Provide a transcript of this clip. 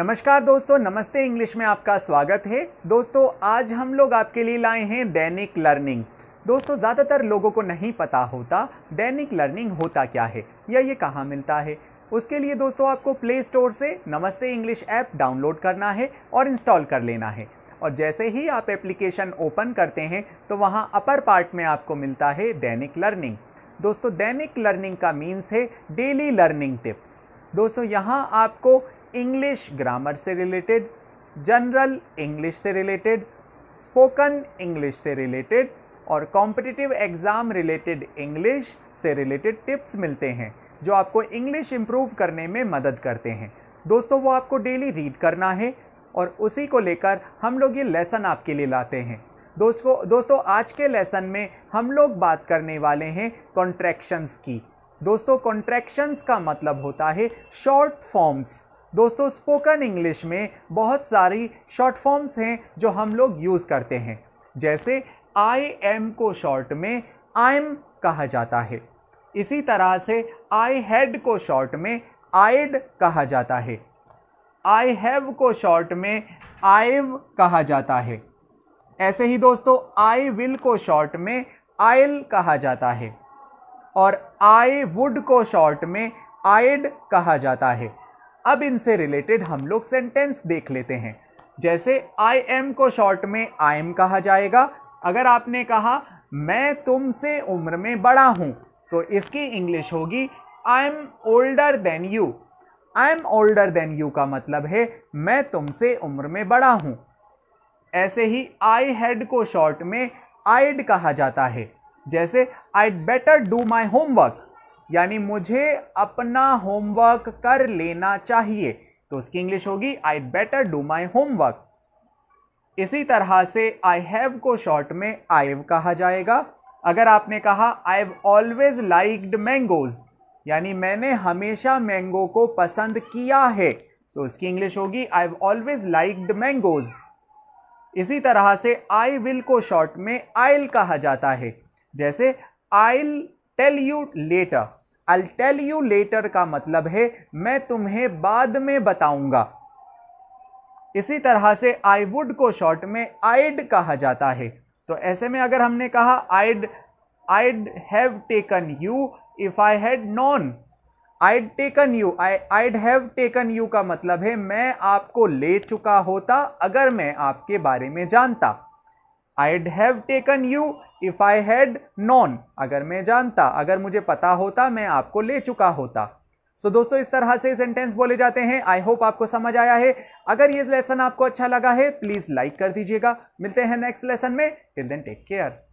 नमस्कार दोस्तों नमस्ते इंग्लिश में आपका स्वागत है दोस्तों आज हम लोग आपके लिए लाए हैं दैनिक लर्निंग दोस्तों ज़्यादातर लोगों को नहीं पता होता दैनिक लर्निंग होता क्या है या ये कहाँ मिलता है उसके लिए दोस्तों आपको प्ले स्टोर से नमस्ते इंग्लिश ऐप डाउनलोड करना है और इंस्टॉल कर लेना है और जैसे ही आप एप्लीकेशन ओपन करते हैं तो वहाँ अपर पार्ट में आपको मिलता है दैनिक लर्निंग दोस्तों दैनिक लर्निंग का मीन्स है डेली लर्निंग टिप्स दोस्तों यहाँ आपको इंग्लिश ग्रामर से रिलेटेड जनरल इंग्लिश से रिलेटेड स्पोकन इंग्लिश से रिलेटेड और कॉम्पिटिटिव एग्ज़ाम रिलेटेड इंग्लिश से रिलेटेड टिप्स मिलते हैं जो आपको इंग्लिश इम्प्रूव करने में मदद करते हैं दोस्तों वो आपको डेली रीड करना है और उसी को लेकर हम लोग ये लेसन आपके लिए लाते हैं दोस्तों दोस्तों आज के लेसन में हम लोग बात करने वाले हैं कॉन्ट्रैक्शंस की दोस्तों कॉन्ट्रैक्शंस का मतलब होता है शॉर्ट फॉर्म्स दोस्तों स्पोकन इंग्लिश में बहुत सारी शॉर्ट फॉर्म्स हैं जो हम लोग यूज़ करते हैं जैसे आई एम को शॉर्ट में आई एम कहा जाता है इसी तरह से आई हैड को शॉर्ट में आइड कहा जाता है आई हैव को शॉर्ट में आईव कहा जाता है ऐसे ही दोस्तों आई विल को शॉर्ट में आयल कहा जाता है और आई वुड को शॉर्ट में आइड कहा जाता है अब इनसे रिलेटेड हम लोग सेंटेंस देख लेते हैं जैसे आई एम को शॉर्ट में आई एम कहा जाएगा अगर आपने कहा मैं तुमसे उम्र में बड़ा हूँ तो इसकी इंग्लिश होगी I am older than you I am older than you का मतलब है मैं तुमसे उम्र में बड़ा हूँ ऐसे ही आई हैड को शॉर्ट में आइड कहा जाता है जैसे I better do my homework यानी मुझे अपना होमवर्क कर लेना चाहिए तो उसकी इंग्लिश होगी I better do my homework इसी तरह से आई हैव को शॉर्ट में आईव कहा जाएगा अगर आपने कहा आई ऑलवेज लाइक्ड मैंगोज यानी मैंने हमेशा मैंगो को पसंद किया है तो उसकी इंग्लिश होगी आई ऑलवेज लाइक्ड मैंगोज इसी तरह से आई विल को शॉर्ट में आयल कहा जाता है जैसे I'll tell you later I tell you later का मतलब है मैं तुम्हें बाद में बताऊंगा इसी तरह से आई वुड को शॉर्ट में आइड कहा जाता है तो ऐसे में अगर हमने कहा I'd I'd have taken you if I had known I'd taken you I I'd have taken you का मतलब है मैं आपको ले चुका होता अगर मैं आपके बारे में जानता I'd have taken you if I had known अगर मैं जानता अगर मुझे पता होता मैं आपको ले चुका होता सो so, दोस्तों इस तरह से सेंटेंस बोले जाते हैं आई होप आपको समझ आया है अगर ये लेसन आपको अच्छा लगा है प्लीज लाइक कर दीजिएगा मिलते हैं नेक्स्ट लेसन में टिल देन टेक केयर